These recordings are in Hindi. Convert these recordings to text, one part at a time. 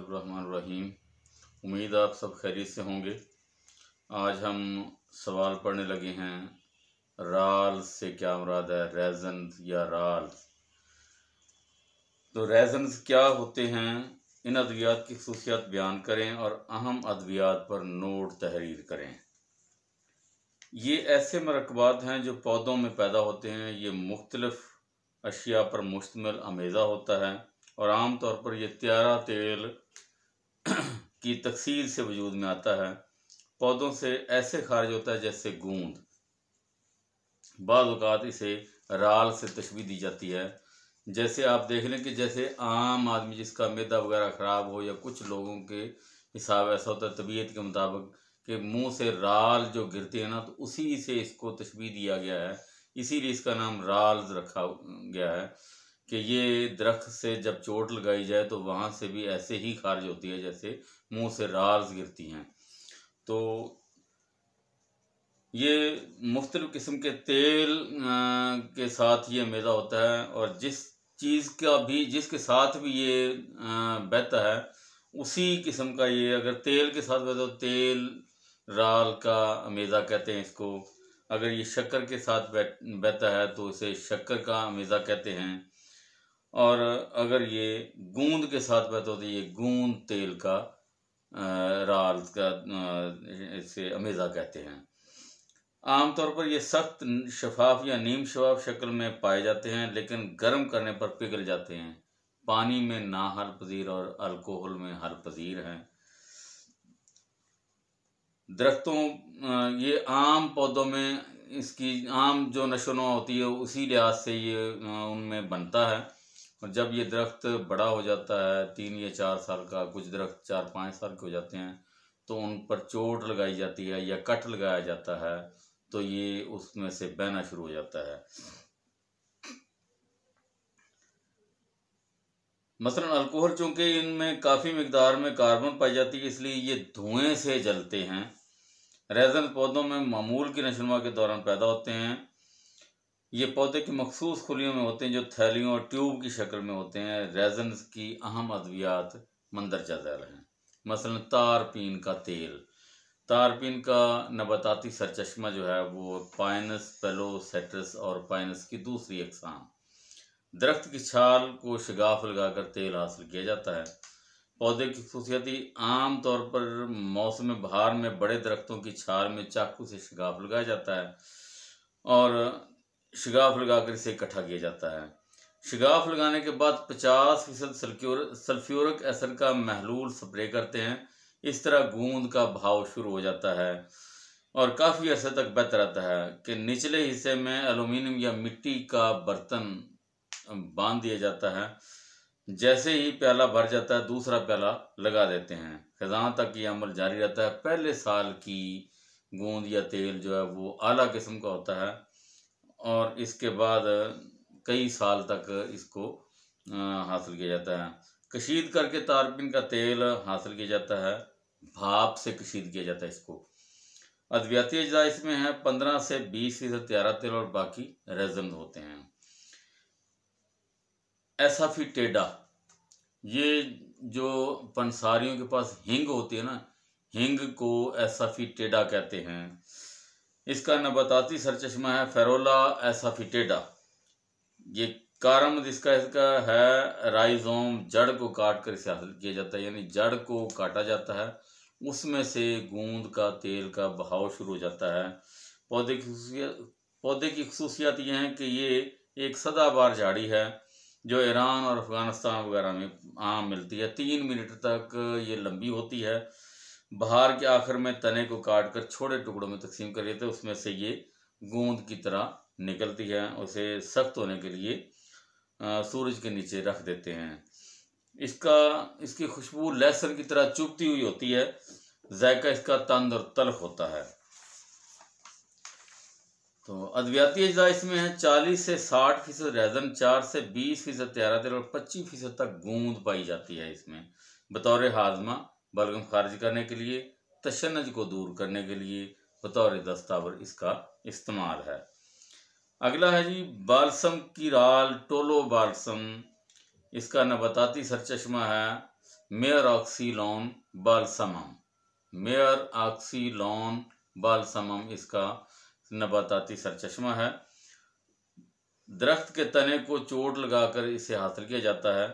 बसमीम उम्मीद आप सब खैरियत से होंगे आज हम सवाल पढ़ने लगे हैं राल से क्या मुराद है रेजन या राल तो रेजन क्या होते हैं इन अद्वियात की खसूसियात बयान करें और अहम अद्वियात पर नोट तहरीर करें ये ऐसे मरकबात हैं जो पौधों में पैदा होते हैं ये मुख्तलफ़ अशिया पर मुश्तमल अमेज़ा होता है और आम तौर पर यह त्यारा तेल की तकसीर से वजूद में आता है पौधों से ऐसे खारिज होता है जैसे गूंद बात इसे राल से तशबी दी जाती है जैसे आप देख लें कि जैसे आम आदमी जिसका मैदा वगैरह ख़राब हो या कुछ लोगों के हिसाब ऐसा होता है तबीयत के मुताबिक कि मुंह से राल जो गिरती है ना तो उसी से इसको तशबी दिया गया है इसीलिए इसका नाम राल रखा गया है कि ये दरख्त से जब चोट लगाई जाए तो वहाँ से भी ऐसे ही खारिज होती है जैसे मुंह से रार्स गिरती हैं तो ये मुख्तलिफ़ किस्म के तेल के साथ ये मेज़ा होता है और जिस चीज़ का भी जिसके साथ भी ये बहता है उसी किस्म का ये अगर तेल के साथ बहता तो तेल राल का अमेज़ा कहते हैं इसको अगर ये शक्कर के साथ बहता है तो इसे शक्कर का अमेज़ा कहते हैं और अगर ये गूंद के साथ बहता हो तो ये गूंद तेल का राल का इसे अमेज़ा कहते हैं आमतौर पर ये सख्त शफाफ या नीम शफाफ शक्ल में पाए जाते हैं लेकिन गर्म करने पर पिघल जाते हैं पानी में ना हर पजीर और अल्कोहल में हर पजीर हैं दरख्तों ये आम पौधों में इसकी आम जो नशोनुमा होती है उसी लिहाज से ये उनमें बनता है जब ये दरख्त बड़ा हो जाता है तीन या चार साल का कुछ दरख्त चार पाँच साल के हो जाते हैं तो उन पर चोट लगाई जाती है या कट लगाया जाता है तो ये उसमें से बहना शुरू हो जाता है मसलन अल्कोहल चूंकि इनमें काफ़ी मकदार में कार्बन पाई जाती है इसलिए ये धुएं से जलते हैं रेजन पौधों में मामूल की नशनुमा के दौरान पैदा होते हैं ये पौधे की मखसूस खुलियों में होते हैं जो थैलियों और ट्यूब की शक्ल में होते हैं रेजन की अहम अद्वियात मंदरजा जैल हैं मसलन तारपीन का तेल तारपीन का नबाताती सरचश्मा जो है वो पाइनस पेलोसेट्रस और पाइनस की दूसरी अकसाम दरख्त की छाल को शगाफ लगाकर तेल हासिल किया जाता है पौधे की खसूसियाती आम तौर पर मौसम बहार में बड़े दरख्तों की छाल में चाकू से शगाफ लगाया जाता है और शिगाफ लगाकर इसे इकट्ठा किया जाता है शिगाफ लगाने के बाद 50 फीसद सल्फ्यूरिक एसिड का महलूल स्प्रे करते हैं इस तरह गूंद का भाव शुरू हो जाता है और काफ़ी अर्से तक बेहतर रहता है कि निचले हिस्से में एलुमिनियम या मिट्टी का बर्तन बांध दिया जाता है जैसे ही प्याला भर जाता है दूसरा प्याला लगा देते हैं खजान तक ये अमल जारी रहता है पहले साल की गूंद या तेल जो है वो आला किस्म का होता है और इसके बाद कई साल तक इसको हासिल किया जाता है कशीद करके तारपिन का तेल हासिल किया जाता है भाप से कशीद किया जाता है इसको अद्वियाती अज्जा इसमें है पंद्रह से बीस फीसद त्यारा तेल और बाकी रेजम होते हैं टेडा ये जो पंसारियों के पास हिंग होती है ना हिंग को टेडा कहते हैं इसका नबाताती चश्मा है फेरोला एसाफिटेडा ये कारम इसका इसका है राइजोम जड़ को काट कर इसे हासिल किया जाता है यानी जड़ को काटा जाता है उसमें से गूंद का तेल का बहाव शुरू हो जाता है पौधे की पौधे की खसूसियात यह है कि ये एक सदाबार झाड़ी है जो ईरान और अफगानिस्तान वगैरह में आम मिलती है तीन मिनट तक ये लंबी होती है बाहर के आखिर में तने को काट कर छोटे टुकड़ों में तकसीम कर लेते उसमें से ये गोंद की तरह निकलती है उसे सख्त होने के लिए सूरज के नीचे रख देते हैं इसका इसकी खुशबू लहसुन की तरह चुभती हुई होती है जायका इसका तंद और तलख होता है तो अद्वियाती अज्जा इसमें है चालीस से साठ फीसद रेजन चार से बीस फीसद त्यारा तेल और पच्चीस फीसद तक गूंद पाई जाती है इसमें बतौर हाजमा बलगम खारिज करने के लिए तशनज को दूर करने के लिए बतौर दस्तावर इसका इस्तेमाल है अगला है जी बालसम की राल टोलो बालसम इसका नबताती सरचश्मा है मेयर ऑक्सीलोन बालसमम मेयर ऑक्सीलोन बालसमम इसका नबाताती सरचश्मा है दरख्त के तने को चोट लगाकर इसे हासिल किया जाता है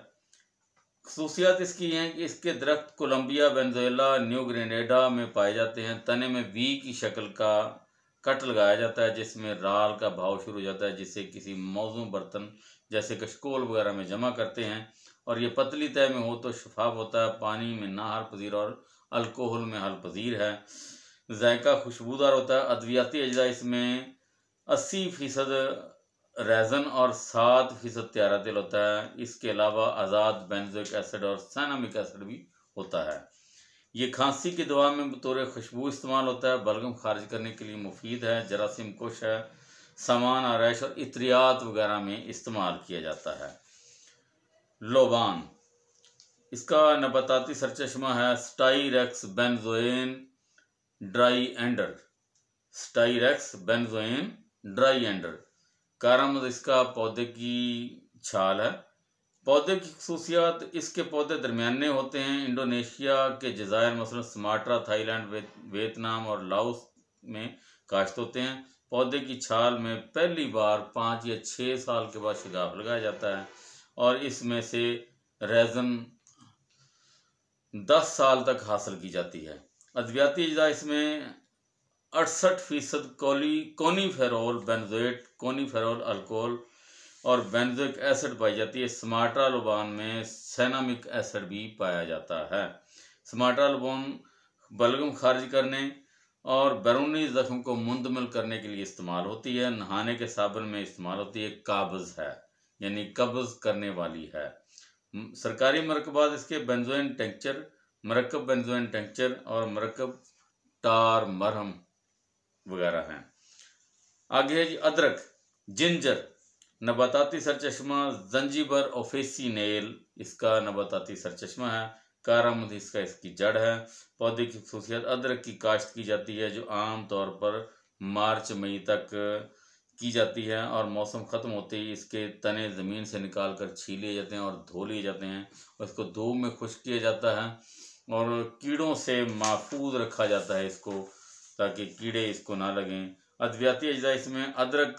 खसूसियात इसकी हैं कि इसके दरख्त कोलम्बिया वेनजुएला न्यू ग्रेनेडा में पाए जाते हैं तने में वी की शक्ल का कट लगाया जाता है जिसमें राल का भाव शुरू हो जाता है जिसे किसी मौजू बर्तन जैसे कशकोल वगैरह में जमा करते हैं और ये पतली तय में हो तो शफाफ होता है पानी में ना हल पजीर और अल्कोहल में हल पजीर है जायका खुशबूदार होता है अद्वियाती अज्जा इसमें अस्सी फ़ीसद रेजन और सात फीसद त्यारा तेल होता है इसके अलावा आज़ाद बेंजोइक एसिड और सैनामिक एसिड भी होता है ये खांसी की दवा में बतौर खुशबू इस्तेमाल होता है बलगम खारिज करने के लिए मुफीद है जरासीम कुश है सामान आरैश और इतरियात वगैरह में इस्तेमाल किया जाता है लोबान इसका नबाताती सरचश्मा है styrax benzoin Dryander styrax benzoin Dryander कारामद इसका पौधे की छाल है पौधे की खसूसियात इसके पौधे दरमियाने होते हैं इंडोनेशिया के जजायर मसलन समाट्रा थाईलैंड वियतनाम और लाओस में काश्त होते हैं पौधे की छाल में पहली बार पाँच या छः साल के बाद शिगाफ लगाया जाता है और इसमें से रेजन दस साल तक हासिल की जाती है अद्वियाती अजा इसमें अड़सठ फीसद कोली कोनीफेरोल बेनजेट कोनीफेरोल अल्कोहल और बेनजोक एसिड पाई जाती है लुबान में सैनामिक एसिड भी पाया जाता है लुबान बलगम खारिज करने और बैरूनी ज़ख्म को मुंतमिल करने के लिए इस्तेमाल होती है नहाने के साबुन में इस्तेमाल होती है काबज़ है यानी कब्ज़ करने वाली है सरकारी मरकबाज इसके बेंजोइन टेंचर मरकब बेंजोइन टेंचर और मरकब टार मरहम वगैरह हैं आगे है जी अदरक जिंजर नबाताती सरचश्मा जंजीबर और फेसी नेल इसका नबाताती सरचश्मा है कारामद इसका इसकी जड़ है पौधे की खसूसियात अदरक की काश्त की जाती है जो आम तौर पर मार्च मई तक की जाती है और मौसम ख़त्म होते ही इसके तने ज़मीन से निकाल कर छीन लिए जाते हैं और धो लिए जाते हैं और इसको धूप में खुश किया जाता है और कीड़ों से महफूज रखा जाता है इसको ताकि कीड़े इसको ना लगें अद्वियाती अज्जा इसमें अदरक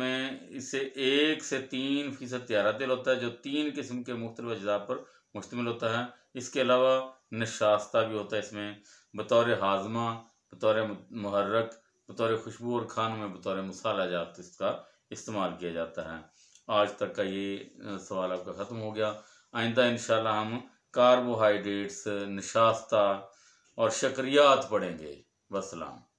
में इससे एक से तीन फीसद त्यारा तेल होता है जो तीन किस्म के मुख्तु अज्जा पर मुश्तमिल होता है इसके अलावा नशास्ता भी होता है इसमें बतौर हाजमा बतौर महरक बतौर खुशबू और खानों में बतौर मसाला जात इसका इस्तेमाल किया जाता है आज तक का ये सवाल आपका ख़त्म हो गया आइंदा इन हम कार्बोहाइड्रेट्स नशास्ता और शक्रियात पढ़ेंगे والسلام